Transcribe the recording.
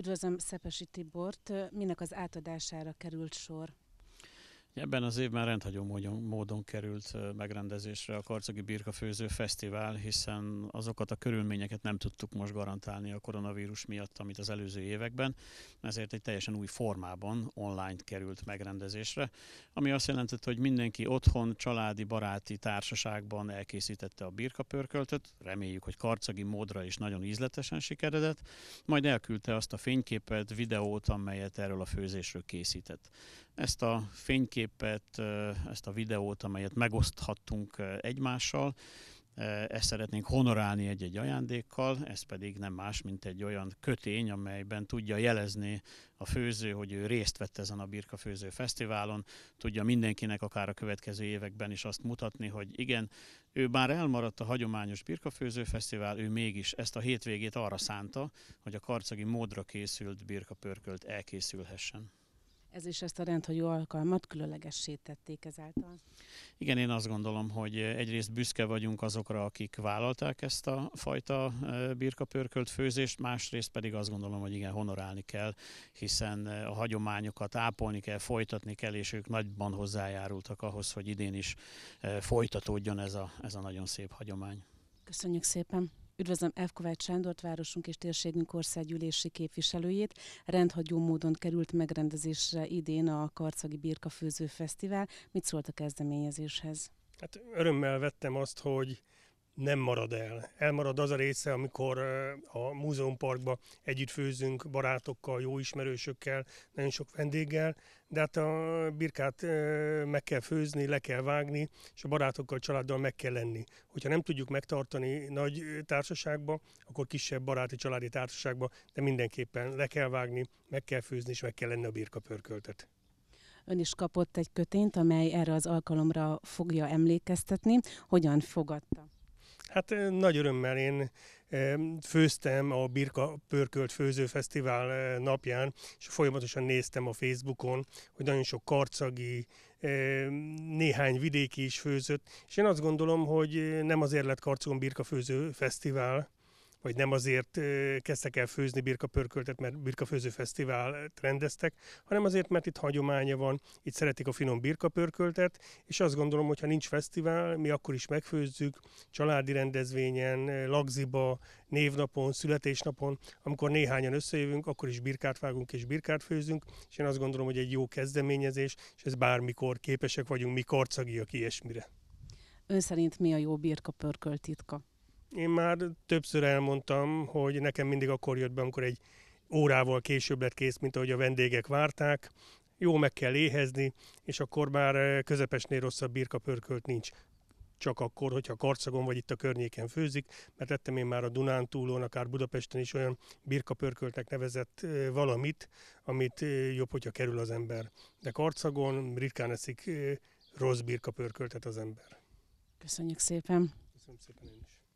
Üdvözlöm Szepesi Tibort. Minek az átadására került sor? Ebben az évben rendhagyó módon, módon került megrendezésre a Karcogi Főző Fesztivál, hiszen azokat a körülményeket nem tudtuk most garantálni a koronavírus miatt, amit az előző években, ezért egy teljesen új formában online került megrendezésre, ami azt jelentett, hogy mindenki otthon, családi, baráti társaságban elkészítette a pörköltöt, reméljük, hogy karcagi módra is nagyon ízletesen sikeredett, majd elküldte azt a fényképet, videót, amelyet erről a főzésről készített ezt a fényképet, ezt a videót, amelyet megoszthattunk egymással, ezt szeretnénk honorálni egy-egy ajándékkal, ez pedig nem más, mint egy olyan kötény, amelyben tudja jelezni a főző, hogy ő részt vett ezen a Birka Főző Fesztiválon, tudja mindenkinek akár a következő években is azt mutatni, hogy igen, ő bár elmaradt a hagyományos Birkafőző Fesztivál, ő mégis ezt a hétvégét arra szánta, hogy a karcagi módra készült birkapörkölt elkészülhessen. Ez is ezt a rendhagyó alkalmat különlegessé tették ezáltal. Igen, én azt gondolom, hogy egyrészt büszke vagyunk azokra, akik vállalták ezt a fajta e, birkapörkölt főzést, másrészt pedig azt gondolom, hogy igen, honorálni kell, hiszen e, a hagyományokat ápolni kell, folytatni kell, és ők nagyban hozzájárultak ahhoz, hogy idén is e, folytatódjon ez a, ez a nagyon szép hagyomány. Köszönjük szépen! Üdvözlöm F. Kovács Sándort, városunk és térségünk országgyűlési képviselőjét. Rendhagyó módon került megrendezésre idén a Karcagi Birka Főző Fesztivál. Mit szólt a kezdeményezéshez? Hát örömmel vettem azt, hogy nem marad el. Elmarad az a része, amikor eh, a múzeumparkba együtt főzünk barátokkal, jó ismerősökkel, nagyon sok vendéggel, de hát a birkát eh, meg kell főzni, le kell vágni, és a barátokkal, a családdal meg kell lenni. Hogyha nem tudjuk megtartani nagy társaságba, akkor kisebb baráti, családi társaságba, de mindenképpen le kell vágni, meg kell főzni, és meg kell lenni a birka pörköltet. Ön is kapott egy kötényt, amely erre az alkalomra fogja emlékeztetni. Hogyan fogadta? Hát nagy örömmel én főztem a Birka Pörkölt Főzőfesztivál napján, és folyamatosan néztem a Facebookon, hogy nagyon sok karcagi, néhány vidéki is főzött, és én azt gondolom, hogy nem azért lett Karcagon Birka Főzőfesztivál, vagy nem azért kezdtek el főzni birkapörköltet, mert birkafőző fesztivált rendeztek, hanem azért, mert itt hagyománya van, itt szeretik a finom birkapörköltet, és azt gondolom, hogy ha nincs fesztivál, mi akkor is megfőzzük, családi rendezvényen, lagziba, névnapon, születésnapon, amikor néhányan összejövünk, akkor is birkát vágunk és birkát főzünk, és én azt gondolom, hogy egy jó kezdeményezés, és ez bármikor képesek vagyunk mi karcagiak ilyesmire. Ön szerint mi a jó birka pörkölt titka? Én már többször elmondtam, hogy nekem mindig akkor jött be, amikor egy órával később lett kész, mint ahogy a vendégek várták. Jó meg kell éhezni, és akkor már eh, közepesnél rosszabb birka pörkölt nincs csak akkor, hogyha Karcagon vagy itt a környéken főzik, mert ettem én már a Dunántúlon, akár Budapesten is olyan pörköltnek nevezett eh, valamit, amit eh, jobb, hogyha kerül az ember. De Karcagon ritkán eszik rossz birkapörköltet az ember. Köszönjük szépen! Köszönöm szépen én is.